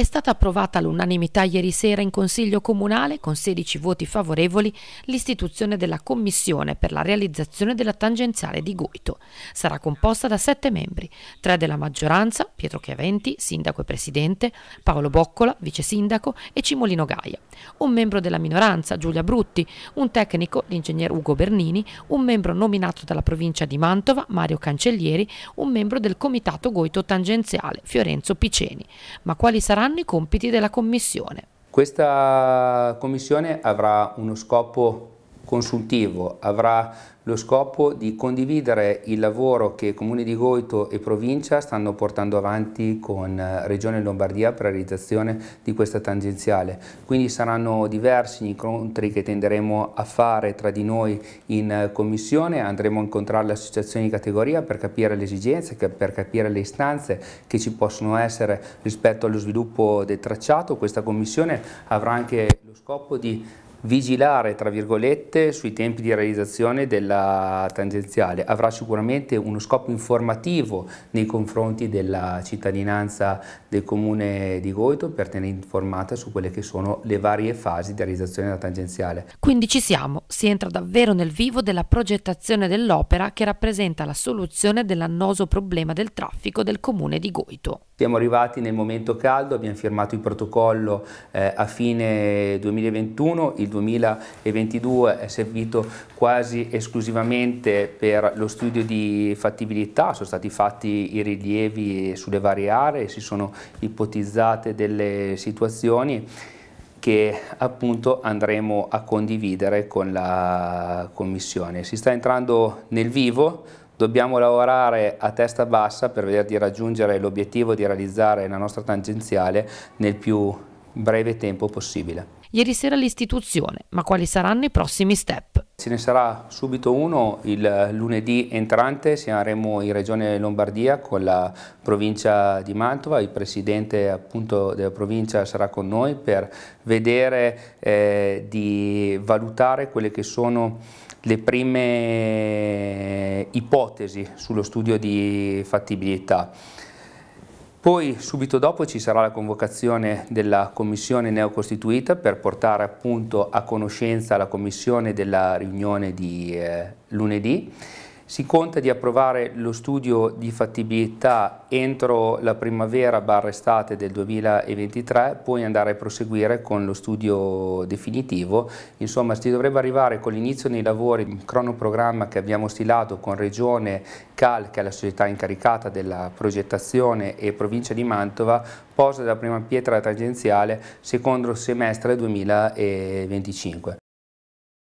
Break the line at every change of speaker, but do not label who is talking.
è stata approvata all'unanimità ieri sera in Consiglio Comunale, con 16 voti favorevoli, l'istituzione della Commissione per la realizzazione della tangenziale di Goito. Sarà composta da sette membri, tre della maggioranza, Pietro Chiaventi, sindaco e presidente, Paolo Boccola, vice sindaco e Cimolino Gaia, un membro della minoranza, Giulia Brutti, un tecnico, l'ingegner Ugo Bernini, un membro nominato dalla provincia di Mantova, Mario Cancellieri, un membro del comitato Goito tangenziale, Fiorenzo Piceni. Ma quali saranno saranno i compiti della Commissione.
Questa Commissione avrà uno scopo consultivo avrà lo scopo di condividere il lavoro che Comune di Goito e Provincia stanno portando avanti con eh, Regione Lombardia per la realizzazione di questa tangenziale. Quindi saranno diversi gli incontri che tenderemo a fare tra di noi in eh, commissione, andremo a incontrare le associazioni di categoria per capire le esigenze, per capire le istanze che ci possono essere rispetto allo sviluppo del tracciato. Questa commissione avrà anche lo scopo di vigilare tra virgolette sui tempi di realizzazione della tangenziale avrà sicuramente uno scopo informativo nei confronti della cittadinanza del comune di Goito per tenere informata su quelle che sono le varie fasi di realizzazione della tangenziale. Quindi ci
siamo, si entra davvero nel vivo della progettazione dell'opera che rappresenta la soluzione dell'annoso problema del traffico del comune di Goito.
Siamo arrivati nel momento caldo, abbiamo firmato il protocollo eh, a fine 2021, il 2022 è servito quasi esclusivamente per lo studio di fattibilità, sono stati fatti i rilievi sulle varie aree, si sono ipotizzate delle situazioni che appunto andremo a condividere con la Commissione. Si sta entrando nel vivo, dobbiamo lavorare a testa bassa per vedere di raggiungere l'obiettivo di realizzare la nostra tangenziale nel più breve tempo possibile.
Ieri sera l'istituzione, ma quali saranno i
prossimi step? Ce ne sarà subito uno il lunedì entrante, saremo in Regione Lombardia con la provincia di Mantova, il presidente appunto della provincia sarà con noi per vedere eh, di valutare quelle che sono le prime eh, ipotesi sullo studio di fattibilità. Poi subito dopo ci sarà la convocazione della commissione neocostituita per portare appunto a conoscenza la commissione della riunione di eh, lunedì si conta di approvare lo studio di fattibilità entro la primavera barra estate del 2023, poi andare a proseguire con lo studio definitivo. Insomma, si dovrebbe arrivare con l'inizio dei lavori, il cronoprogramma che abbiamo stilato con Regione Cal, che è la società incaricata della progettazione, e Provincia di Mantova, posta la prima pietra tangenziale secondo semestre 2025.